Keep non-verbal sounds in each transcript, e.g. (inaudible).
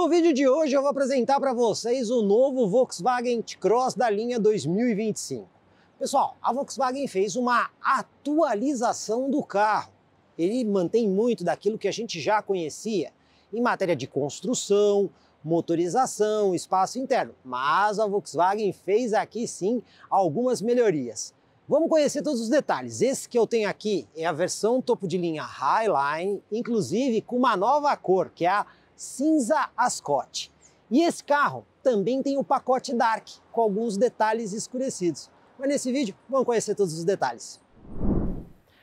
No vídeo de hoje eu vou apresentar para vocês o novo Volkswagen T-Cross da linha 2025. Pessoal, a Volkswagen fez uma atualização do carro. Ele mantém muito daquilo que a gente já conhecia em matéria de construção, motorização, espaço interno, mas a Volkswagen fez aqui sim algumas melhorias. Vamos conhecer todos os detalhes. Esse que eu tenho aqui é a versão topo de linha Highline, inclusive com uma nova cor, que é a cinza Ascot. E esse carro também tem o pacote Dark, com alguns detalhes escurecidos. Mas nesse vídeo, vamos conhecer todos os detalhes.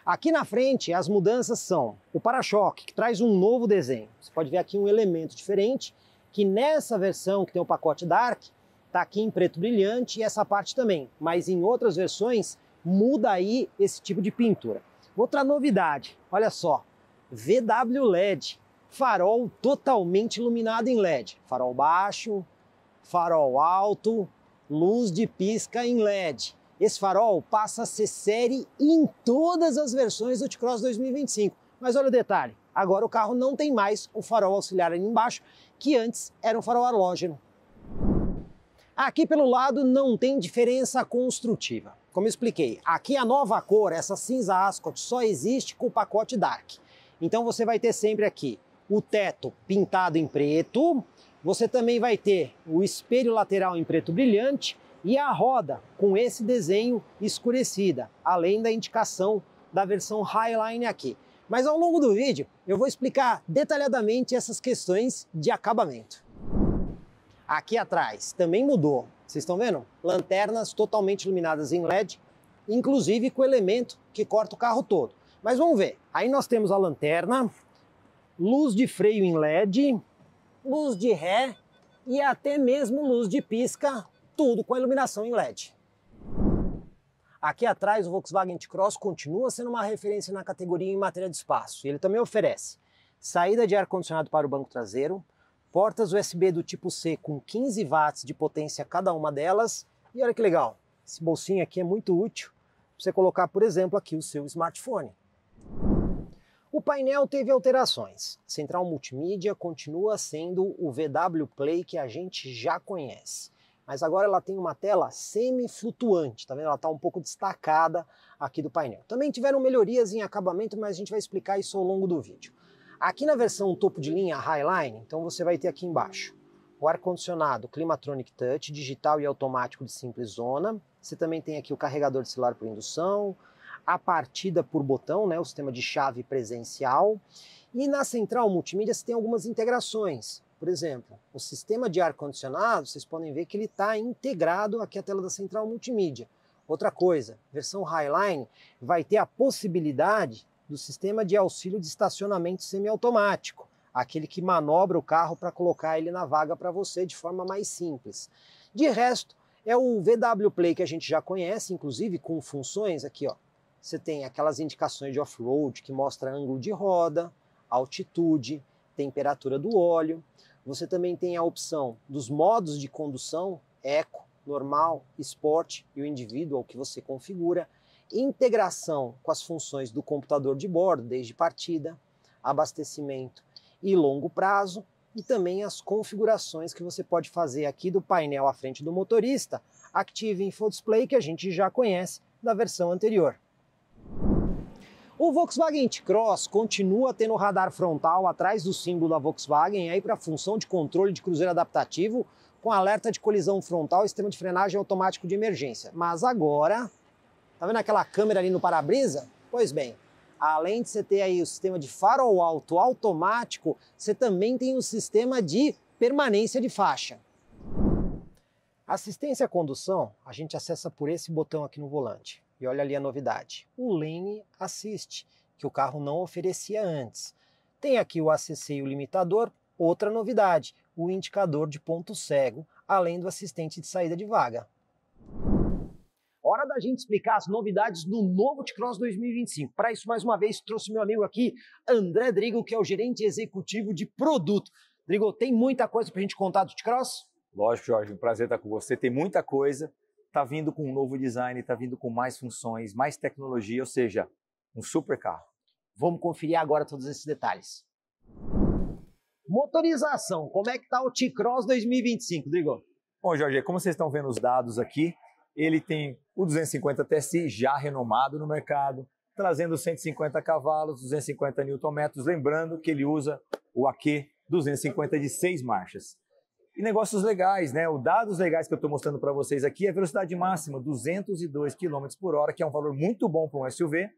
Aqui na frente, as mudanças são o para-choque, que traz um novo desenho. Você pode ver aqui um elemento diferente, que nessa versão que tem o pacote Dark, está aqui em preto brilhante e essa parte também. Mas em outras versões, muda aí esse tipo de pintura. Outra novidade, olha só, VW LED farol totalmente iluminado em LED. Farol baixo, farol alto, luz de pisca em LED. Esse farol passa a ser série em todas as versões do T-Cross 2025. Mas olha o detalhe, agora o carro não tem mais o farol auxiliar ali embaixo, que antes era um farol halógeno. Aqui pelo lado não tem diferença construtiva. Como eu expliquei, aqui a nova cor, essa cinza Ascot, só existe com o pacote Dark. Então você vai ter sempre aqui o teto pintado em preto, você também vai ter o espelho lateral em preto brilhante e a roda com esse desenho escurecida, além da indicação da versão Highline aqui. Mas ao longo do vídeo eu vou explicar detalhadamente essas questões de acabamento. Aqui atrás também mudou, vocês estão vendo? Lanternas totalmente iluminadas em LED, inclusive com o elemento que corta o carro todo. Mas vamos ver, aí nós temos a lanterna, luz de freio em LED, luz de ré e até mesmo luz de pisca, tudo com iluminação em LED. Aqui atrás, o Volkswagen T-Cross continua sendo uma referência na categoria em matéria de espaço. Ele também oferece saída de ar-condicionado para o banco traseiro, portas USB do tipo C com 15 watts de potência cada uma delas. E olha que legal, esse bolsinho aqui é muito útil para você colocar, por exemplo, aqui o seu smartphone. O painel teve alterações. Central Multimídia continua sendo o VW Play que a gente já conhece. Mas agora ela tem uma tela semi-flutuante, tá vendo? Ela está um pouco destacada aqui do painel. Também tiveram melhorias em acabamento, mas a gente vai explicar isso ao longo do vídeo. Aqui na versão topo de linha Highline, então você vai ter aqui embaixo o ar-condicionado Climatronic Touch, digital e automático de simples zona. Você também tem aqui o carregador de celular por indução, a partida por botão, né, o sistema de chave presencial. E na central multimídia você tem algumas integrações. Por exemplo, o sistema de ar-condicionado, vocês podem ver que ele está integrado aqui à tela da central multimídia. Outra coisa, versão Highline vai ter a possibilidade do sistema de auxílio de estacionamento semiautomático, aquele que manobra o carro para colocar ele na vaga para você de forma mais simples. De resto, é o VW Play que a gente já conhece, inclusive com funções aqui, ó, você tem aquelas indicações de off-road que mostra ângulo de roda, altitude, temperatura do óleo. Você também tem a opção dos modos de condução, eco, normal, sport e o indivíduo, que você configura. Integração com as funções do computador de bordo, desde partida, abastecimento e longo prazo. E também as configurações que você pode fazer aqui do painel à frente do motorista, Active Info Display, que a gente já conhece da versão anterior. O Volkswagen T-Cross continua tendo radar frontal atrás do símbolo da Volkswagen aí para função de controle de cruzeiro adaptativo com alerta de colisão frontal e sistema de frenagem automático de emergência. Mas agora, tá vendo aquela câmera ali no para-brisa? Pois bem, além de você ter aí o sistema de farol alto automático, você também tem o um sistema de permanência de faixa. Assistência à condução a gente acessa por esse botão aqui no volante. E olha ali a novidade, o Lane Assist, que o carro não oferecia antes. Tem aqui o ACC e o limitador, outra novidade, o indicador de ponto cego, além do assistente de saída de vaga. Hora da gente explicar as novidades do novo T-Cross 2025. Para isso, mais uma vez, trouxe meu amigo aqui, André Drigo, que é o gerente executivo de produto. Drigo, tem muita coisa para a gente contar do T-Cross? Lógico, Jorge, um prazer estar com você. Tem muita coisa está vindo com um novo design, está vindo com mais funções, mais tecnologia, ou seja, um super carro. Vamos conferir agora todos esses detalhes. Motorização, como é que está o T-Cross 2025, Drigo? Bom, Jorge, como vocês estão vendo os dados aqui, ele tem o 250 TSI já renomado no mercado, trazendo 150 cavalos, 250 Nm, lembrando que ele usa o AQ 250 de seis marchas e negócios legais, né? O dados legais que eu estou mostrando para vocês aqui é a velocidade máxima, 202 km por hora, que é um valor muito bom para um SUV.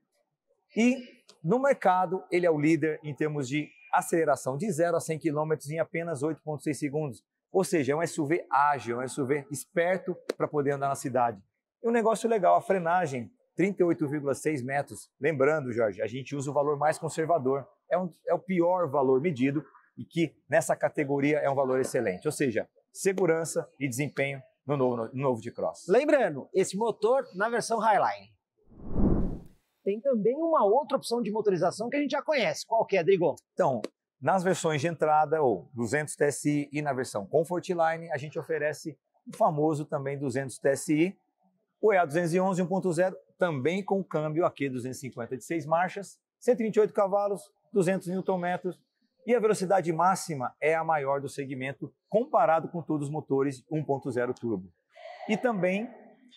E no mercado, ele é o líder em termos de aceleração de 0 a 100 km em apenas 8,6 segundos. Ou seja, é um SUV ágil, é um SUV esperto para poder andar na cidade. E um negócio legal, a frenagem, 38,6 metros. Lembrando, Jorge, a gente usa o valor mais conservador. É, um, é o pior valor medido e que nessa categoria é um valor excelente. Ou seja, segurança e desempenho no novo, no novo de cross. Lembrando, esse motor na versão Highline. Tem também uma outra opção de motorização que a gente já conhece. Qual que é, Drigon? Então, nas versões de entrada, ou 200 TSI, e na versão Comfortline, a gente oferece o famoso também 200 TSI, o EA 211 1.0, também com câmbio aqui 250 de 6 marchas, 128 cavalos, 200 Nm e a velocidade máxima é a maior do segmento comparado com todos os motores 1.0 turbo. E também,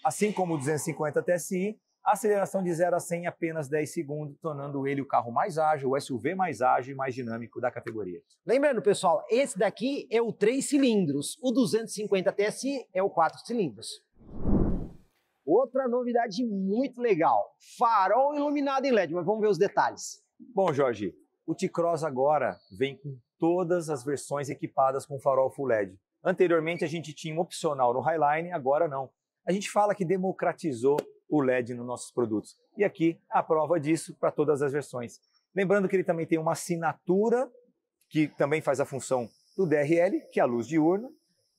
assim como o 250 TSI, a aceleração de 0 a 100 em apenas 10 segundos, tornando ele o carro mais ágil, o SUV mais ágil e mais dinâmico da categoria. Lembrando, pessoal, esse daqui é o 3 cilindros, o 250 TSI é o 4 cilindros. Outra novidade muito legal, farol iluminado em LED, mas vamos ver os detalhes. Bom, Jorge, o T-Cross agora vem com todas as versões equipadas com farol full LED. Anteriormente a gente tinha um opcional no Highline, agora não. A gente fala que democratizou o LED nos nossos produtos. E aqui a prova disso para todas as versões. Lembrando que ele também tem uma assinatura que também faz a função do DRL, que é a luz diurna,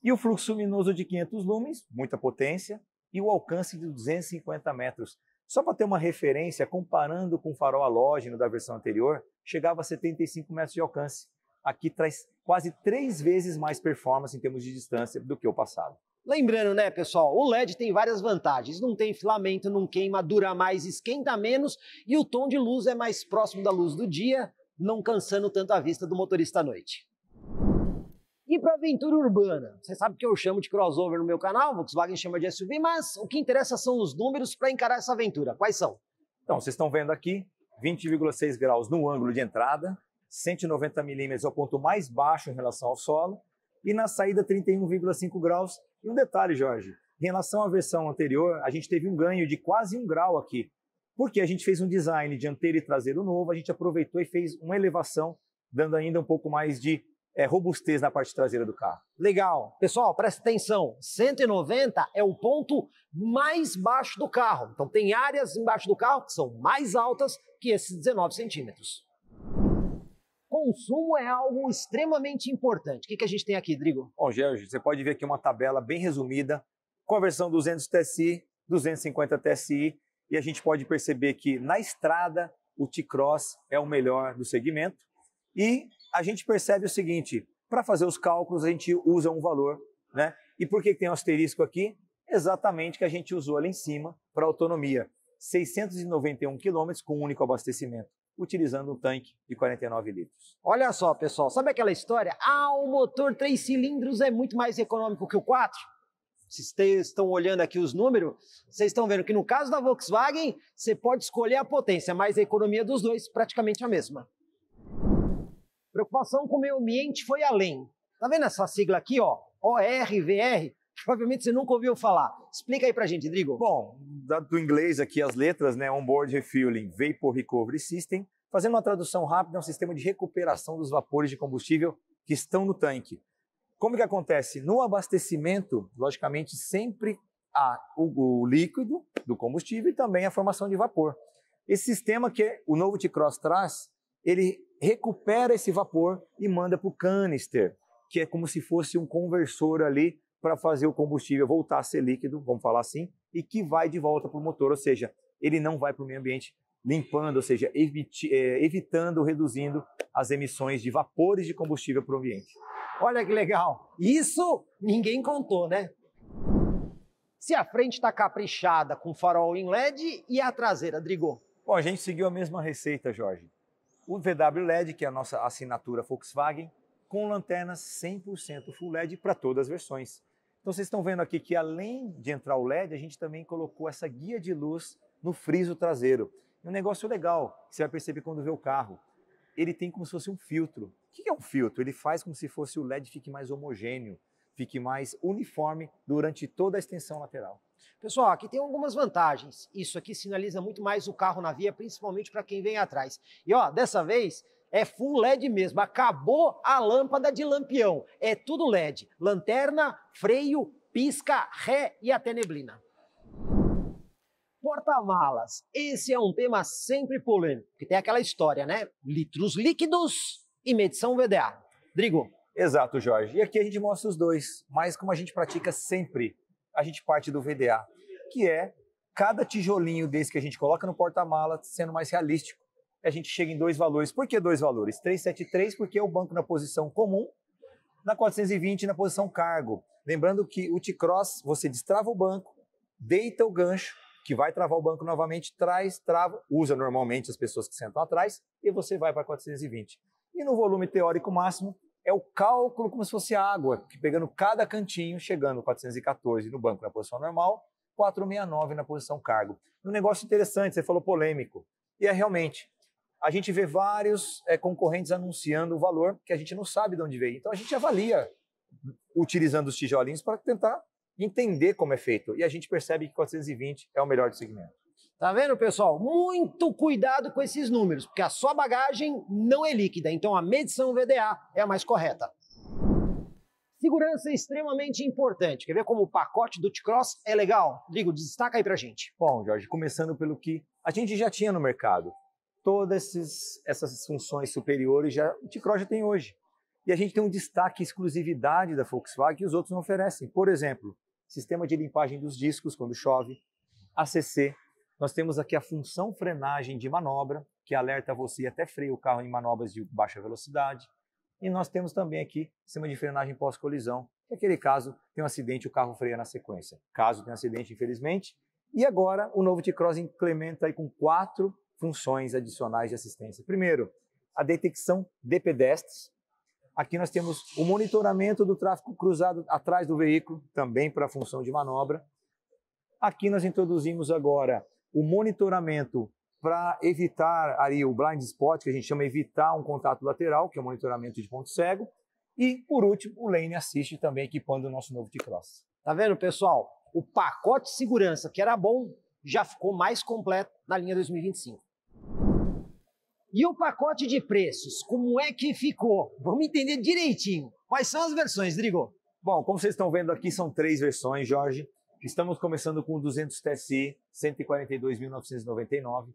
e o fluxo luminoso de 500 lumens, muita potência, e o alcance de 250 metros. Só para ter uma referência, comparando com o farol halógeno da versão anterior, chegava a 75 metros de alcance. Aqui traz quase três vezes mais performance em termos de distância do que o passado. Lembrando, né, pessoal, o LED tem várias vantagens. Não tem filamento, não queima, dura mais, esquenta menos e o tom de luz é mais próximo da luz do dia, não cansando tanto a vista do motorista à noite. E para aventura urbana? Você sabe que eu chamo de crossover no meu canal, Volkswagen chama de SUV, mas o que interessa são os números para encarar essa aventura. Quais são? Então, vocês estão vendo aqui 20,6 graus no ângulo de entrada, 190 milímetros é o ponto mais baixo em relação ao solo, e na saída 31,5 graus. E um detalhe, Jorge, em relação à versão anterior, a gente teve um ganho de quase um grau aqui, porque a gente fez um design dianteiro e traseiro novo, a gente aproveitou e fez uma elevação, dando ainda um pouco mais de é, robustez na parte traseira do carro. Legal. Pessoal, presta atenção. 190 é o ponto mais baixo do carro. Então tem áreas embaixo do carro que são mais altas que esses 19 centímetros. Consumo é algo extremamente importante. O que, que a gente tem aqui, Drigo? Bom, Gérgio, você pode ver aqui uma tabela bem resumida com a versão 200 TSI, 250 TSI, e a gente pode perceber que na estrada o T-Cross é o melhor do segmento e a gente percebe o seguinte: para fazer os cálculos, a gente usa um valor, né? E por que tem um asterisco aqui? Exatamente que a gente usou ali em cima para autonomia. 691 quilômetros com um único abastecimento, utilizando um tanque de 49 litros. Olha só, pessoal, sabe aquela história? Ah, o motor três cilindros é muito mais econômico que o 4? Vocês estão olhando aqui os números, vocês estão vendo que no caso da Volkswagen, você pode escolher a potência, mas a economia dos dois praticamente a mesma. Preocupação com o meio ambiente foi além. Tá vendo essa sigla aqui, ó? ORVR? (laughs) Provavelmente você nunca ouviu falar. Explica aí pra gente, Drigo. Bom, do inglês aqui as letras, né? Onboard Refueling Vapor Recovery System. Fazendo uma tradução rápida, é um sistema de recuperação dos vapores de combustível que estão no tanque. Como que acontece? No abastecimento, logicamente, sempre há o, o líquido do combustível e também a formação de vapor. Esse sistema que o novo T-Cross traz, ele recupera esse vapor e manda para o canister, que é como se fosse um conversor ali para fazer o combustível voltar a ser líquido, vamos falar assim, e que vai de volta para o motor, ou seja, ele não vai para o meio ambiente limpando, ou seja, é, evitando, reduzindo as emissões de vapores de combustível para o ambiente. Olha que legal! Isso ninguém contou, né? Se a frente está caprichada com farol em LED e a traseira, Drigo? Bom, a gente seguiu a mesma receita, Jorge o VW LED, que é a nossa assinatura Volkswagen, com lanternas 100% full LED para todas as versões. Então vocês estão vendo aqui que além de entrar o LED, a gente também colocou essa guia de luz no friso traseiro. um negócio legal, que você vai perceber quando vê o carro. Ele tem como se fosse um filtro. O que é um filtro? Ele faz como se fosse o LED fique mais homogêneo, fique mais uniforme durante toda a extensão lateral. Pessoal, aqui tem algumas vantagens. Isso aqui sinaliza muito mais o carro na via, principalmente para quem vem atrás. E ó, dessa vez é full LED mesmo. Acabou a lâmpada de lampião. É tudo LED. Lanterna, freio, pisca, ré e até neblina. Porta-malas. Esse é um tema sempre polêmico, que tem aquela história, né? Litros líquidos e medição VDA. Drigo. Exato, Jorge. E aqui a gente mostra os dois, mas como a gente pratica sempre, a gente parte do VDA, que é cada tijolinho desse que a gente coloca no porta-mala sendo mais realístico. A gente chega em dois valores. Por que dois valores? 373, porque é o banco na posição comum, na 420 na posição cargo. Lembrando que o T-Cross, você destrava o banco, deita o gancho, que vai travar o banco novamente, traz, trava, usa normalmente as pessoas que sentam atrás, e você vai para 420. E no volume teórico máximo, é o cálculo como se fosse água, que pegando cada cantinho, chegando 414 no banco na posição normal, 469 na posição cargo. Um negócio interessante, você falou polêmico. E é realmente, a gente vê vários é, concorrentes anunciando o valor que a gente não sabe de onde veio. Então a gente avalia utilizando os tijolinhos para tentar entender como é feito. E a gente percebe que 420 é o melhor do segmento. Tá vendo, pessoal? Muito cuidado com esses números, porque a sua bagagem não é líquida, então a medição VDA é a mais correta. Segurança é extremamente importante. Quer ver como o pacote do T-Cross é legal? Digo destaca aí pra gente. Bom, Jorge, começando pelo que a gente já tinha no mercado. Todas esses, essas funções superiores já, o T-Cross já tem hoje. E a gente tem um destaque exclusividade da Volkswagen que os outros não oferecem. Por exemplo, sistema de limpagem dos discos quando chove, ACC, nós temos aqui a função frenagem de manobra, que alerta você e até freia o carro em manobras de baixa velocidade. E nós temos também aqui sistema de frenagem pós-colisão, que é aquele caso tem um acidente o carro freia na sequência. Caso tenha um acidente, infelizmente. E agora o novo T-Cross implementa aí com quatro funções adicionais de assistência. Primeiro, a detecção de pedestres. Aqui nós temos o monitoramento do tráfego cruzado atrás do veículo, também para a função de manobra. Aqui nós introduzimos agora o monitoramento para evitar ali o blind spot, que a gente chama evitar um contato lateral, que é o monitoramento de ponto cego. E, por último, o lane assist também equipando o nosso novo T-Cross. Tá vendo, pessoal? O pacote de segurança, que era bom, já ficou mais completo na linha 2025. E o pacote de preços, como é que ficou? Vamos entender direitinho. Quais são as versões, Drigo? Bom, como vocês estão vendo aqui, são três versões, Jorge. Estamos começando com o 200 TSI 142.999,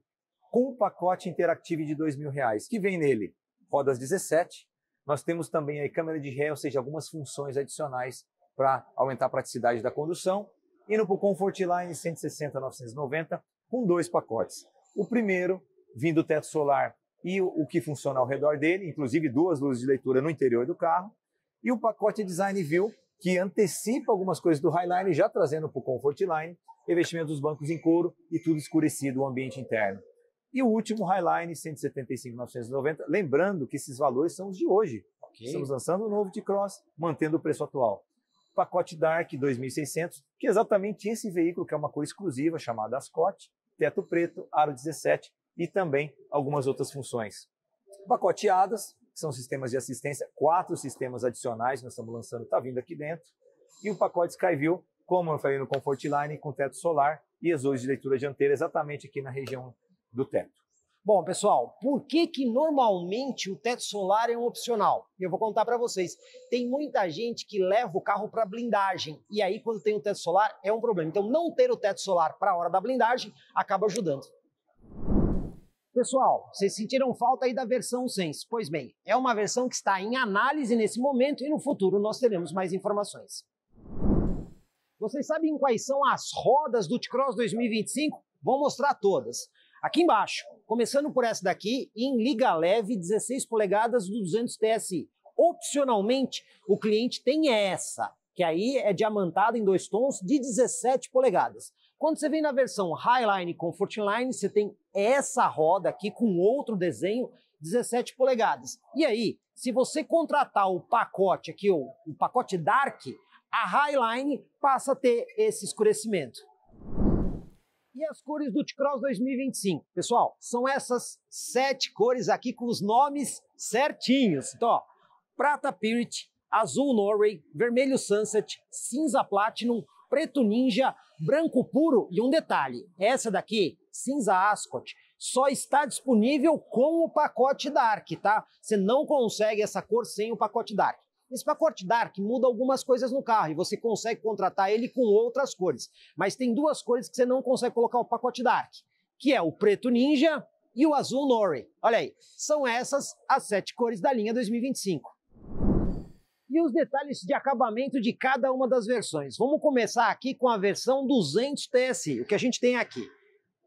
com o pacote interativo de R$ 2.000, que vem nele rodas 17. Nós temos também a câmera de ré, ou seja, algumas funções adicionais para aumentar a praticidade da condução. E no Comfortline 160.990, com dois pacotes. O primeiro, vindo do teto solar e o que funciona ao redor dele, inclusive duas luzes de leitura no interior do carro. E o pacote Design View, que antecipa algumas coisas do Highline, já trazendo para o Comfort Line, revestimento dos bancos em couro e tudo escurecido, o ambiente interno. E o último Highline, 175.990, lembrando que esses valores são os de hoje. Okay. Estamos lançando o um novo de Cross, mantendo o preço atual. Pacote Dark 2600, que é exatamente esse veículo, que é uma cor exclusiva chamada Ascot, teto preto, aro 17 e também algumas outras funções. Pacote que são sistemas de assistência, quatro sistemas adicionais nós estamos lançando, está vindo aqui dentro. E o pacote Skyview, como eu falei no Line com teto solar e exões de leitura dianteira, exatamente aqui na região do teto. Bom, pessoal, por que que normalmente o teto solar é um opcional? Eu vou contar para vocês. Tem muita gente que leva o carro para blindagem e aí quando tem o teto solar é um problema. Então não ter o teto solar para a hora da blindagem acaba ajudando. Pessoal, vocês sentiram falta aí da versão Sense? Pois bem, é uma versão que está em análise nesse momento e no futuro nós teremos mais informações. Vocês sabem quais são as rodas do T-Cross 2025? Vou mostrar todas. Aqui embaixo, começando por essa daqui, em liga leve, 16 polegadas do 200 TSI. Opcionalmente, o cliente tem essa, que aí é diamantada em dois tons de 17 polegadas. Quando você vem na versão Highline Comfort Line, você tem essa roda aqui com outro desenho, 17 polegadas. E aí, se você contratar o pacote aqui, o, o pacote Dark, a Highline passa a ter esse escurecimento. E as cores do T-Cross 2025? Pessoal, são essas sete cores aqui com os nomes certinhos. Então, ó, prata Pirate, azul Norway, vermelho Sunset, cinza Platinum, preto ninja, branco puro e um detalhe, essa daqui, cinza ascot, só está disponível com o pacote Dark, tá? Você não consegue essa cor sem o pacote Dark. Esse pacote Dark muda algumas coisas no carro e você consegue contratar ele com outras cores. Mas tem duas cores que você não consegue colocar o pacote Dark, que é o preto ninja e o azul Nori. Olha aí, são essas as sete cores da linha 2025 e os detalhes de acabamento de cada uma das versões. Vamos começar aqui com a versão 200 TSI, o que a gente tem aqui.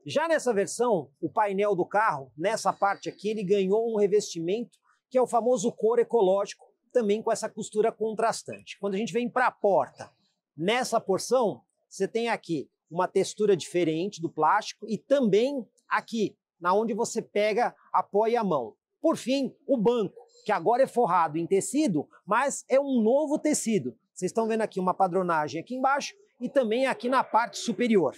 Já nessa versão, o painel do carro, nessa parte aqui, ele ganhou um revestimento que é o famoso cor ecológico, também com essa costura contrastante. Quando a gente vem para a porta, nessa porção, você tem aqui uma textura diferente do plástico e também aqui, na onde você pega, apoia a mão. Por fim, o banco, que agora é forrado em tecido, mas é um novo tecido. Vocês estão vendo aqui uma padronagem aqui embaixo e também aqui na parte superior.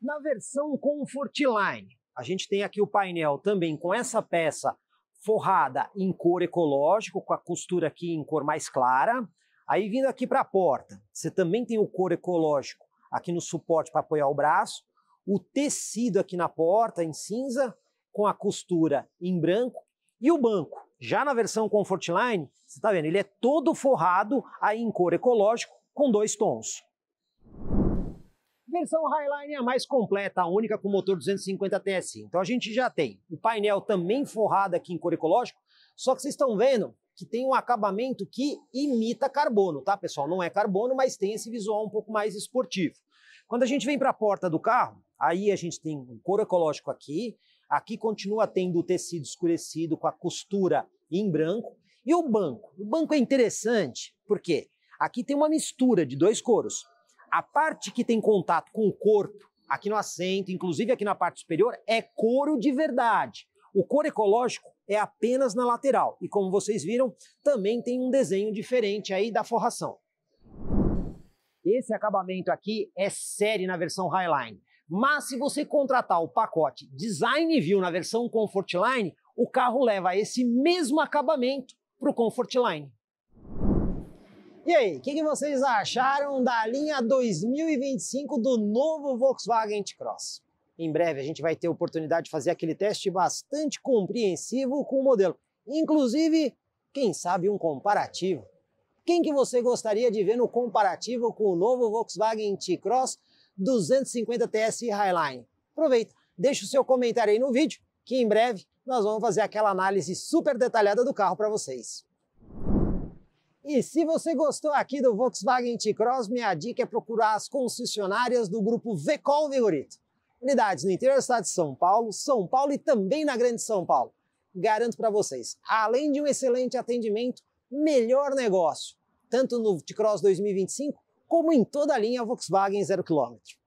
Na versão Comfortline, a gente tem aqui o painel também com essa peça forrada em cor ecológico, com a costura aqui em cor mais clara. Aí vindo aqui para a porta, você também tem o cor ecológico aqui no suporte para apoiar o braço, o tecido aqui na porta em cinza, com a costura em branco. E o banco, já na versão Comfortline, você está vendo, ele é todo forrado aí em cor ecológico com dois tons. Versão Highline é a mais completa, a única com motor 250 TSI. Então a gente já tem o painel também forrado aqui em cor ecológico, só que vocês estão vendo que tem um acabamento que imita carbono, tá pessoal? Não é carbono, mas tem esse visual um pouco mais esportivo. Quando a gente vem para a porta do carro, aí a gente tem um couro ecológico aqui, Aqui continua tendo o tecido escurecido com a costura em branco. E o banco? O banco é interessante porque aqui tem uma mistura de dois couros. A parte que tem contato com o corpo, aqui no assento, inclusive aqui na parte superior, é couro de verdade. O couro ecológico é apenas na lateral. E como vocês viram, também tem um desenho diferente aí da forração. Esse acabamento aqui é série na versão Highline. Mas se você contratar o pacote Design View na versão Comfortline, o carro leva esse mesmo acabamento para o Comfortline. E aí, o que, que, vocês acharam da linha 2025 do novo Volkswagen T-Cross? Em breve a gente vai ter a oportunidade de fazer aquele teste bastante compreensivo com o modelo. Inclusive, quem sabe um comparativo. Quem que você gostaria de ver no comparativo com o novo Volkswagen T-Cross 250 TS Highline. Aproveita, deixa o seu comentário aí no vídeo, que em breve nós vamos fazer aquela análise super detalhada do carro para vocês. E se você gostou aqui do Volkswagen T-Cross, minha dica é procurar as concessionárias do grupo Vecol Vigorito. Unidades no interior do estado de São Paulo, São Paulo e também na Grande São Paulo. Garanto para vocês, além de um excelente atendimento, melhor negócio, tanto no T-Cross 2025 como em toda a linha Volkswagen zero quilômetro.